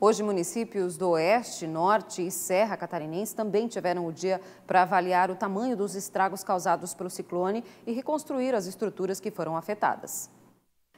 Hoje, municípios do Oeste, Norte e Serra Catarinense também tiveram o dia para avaliar o tamanho dos estragos causados pelo ciclone e reconstruir as estruturas que foram afetadas.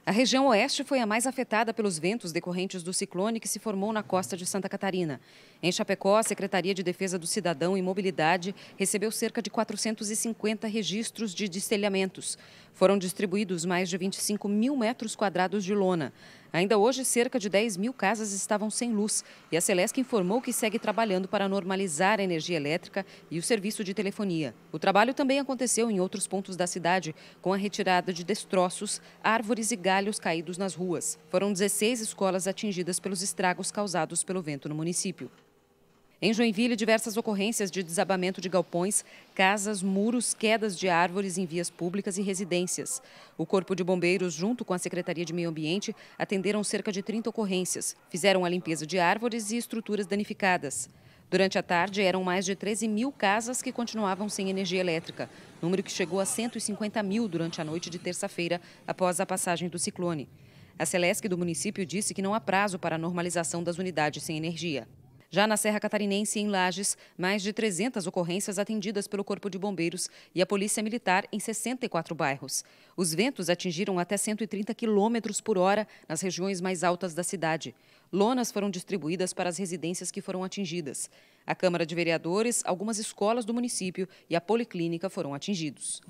A região oeste foi a mais afetada pelos ventos decorrentes do ciclone que se formou na costa de Santa Catarina. Em Chapecó, a Secretaria de Defesa do Cidadão e Mobilidade recebeu cerca de 450 registros de destelhamentos. Foram distribuídos mais de 25 mil metros quadrados de lona. Ainda hoje, cerca de 10 mil casas estavam sem luz e a Celesc informou que segue trabalhando para normalizar a energia elétrica e o serviço de telefonia. O trabalho também aconteceu em outros pontos da cidade, com a retirada de destroços, árvores e galhos caídos nas ruas. Foram 16 escolas atingidas pelos estragos causados pelo vento no município. Em Joinville, diversas ocorrências de desabamento de galpões, casas, muros, quedas de árvores em vias públicas e residências. O Corpo de Bombeiros, junto com a Secretaria de Meio Ambiente, atenderam cerca de 30 ocorrências, fizeram a limpeza de árvores e estruturas danificadas. Durante a tarde, eram mais de 13 mil casas que continuavam sem energia elétrica, número que chegou a 150 mil durante a noite de terça-feira, após a passagem do ciclone. A Celesc do município disse que não há prazo para a normalização das unidades sem energia. Já na Serra Catarinense, em Lages, mais de 300 ocorrências atendidas pelo Corpo de Bombeiros e a Polícia Militar em 64 bairros. Os ventos atingiram até 130 km por hora nas regiões mais altas da cidade. Lonas foram distribuídas para as residências que foram atingidas. A Câmara de Vereadores, algumas escolas do município e a Policlínica foram atingidos.